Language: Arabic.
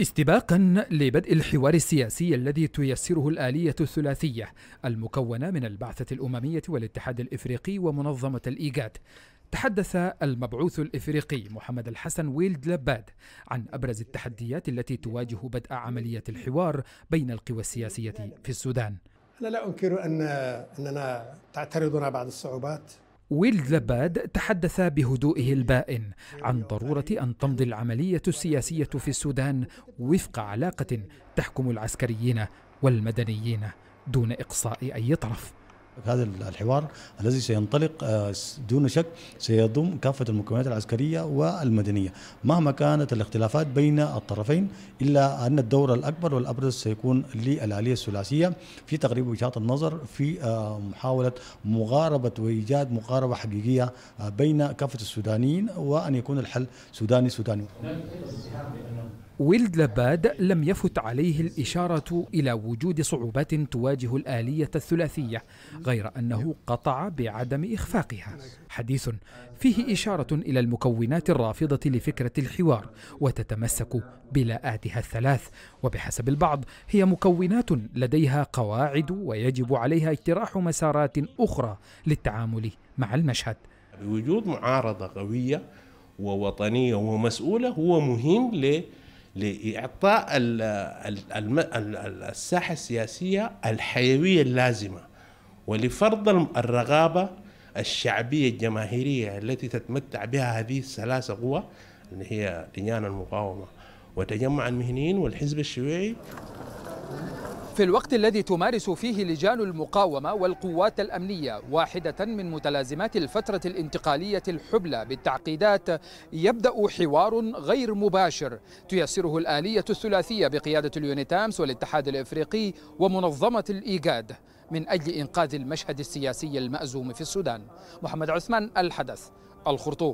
استباقا لبدء الحوار السياسي الذي تيسره الآلية الثلاثية المكونة من البعثة الأممية والاتحاد الإفريقي ومنظمة الإيجاد تحدث المبعوث الإفريقي محمد الحسن ويلد لباد عن أبرز التحديات التي تواجه بدء عملية الحوار بين القوى السياسية في السودان أنا لا أنكر أن أننا تعترضنا بعض الصعوبات ويلد لباد تحدث بهدوئه البائن عن ضرورة أن تمضي العملية السياسية في السودان وفق علاقة تحكم العسكريين والمدنيين دون إقصاء أي طرف هذا الحوار الذي سينطلق آه، دون شك سيضم كافة المكونات العسكرية والمدنية مهما كانت الاختلافات بين الطرفين إلا أن الدور الأكبر والأبرز سيكون للآلية الثلاثية في تقريب وجهات النظر في آه، محاولة مغاربة وإيجاد مقاربة حقيقية آه، بين كافة السودانيين وأن يكون الحل سوداني سوداني ويلد لباد لم يفت عليه الإشارة إلى وجود صعوبات تواجه الآلية الثلاثية غير أنه قطع بعدم إخفاقها حديث فيه إشارة إلى المكونات الرافضة لفكرة الحوار وتتمسك بلاءاتها الثلاث وبحسب البعض هي مكونات لديها قواعد ويجب عليها اقتراح مسارات أخرى للتعامل مع المشهد بوجود معارضة قوية ووطنية ومسؤولة هو مهم ل لاعطاء الساحه السياسيه الحيويه اللازمه ولفرض الرغابه الشعبيه الجماهيريه التي تتمتع بها هذه الثلاثة قوى اللي هي لجان المقاومه وتجمع المهنيين والحزب الشيوعي في الوقت الذي تمارس فيه لجان المقاومة والقوات الأمنية واحدة من متلازمات الفترة الانتقالية الحبلى بالتعقيدات يبدأ حوار غير مباشر تيسره الآلية الثلاثية بقيادة اليونيتامس والاتحاد الإفريقي ومنظمة الإيجاد من أجل إنقاذ المشهد السياسي المأزوم في السودان محمد عثمان الحدث الخرطوم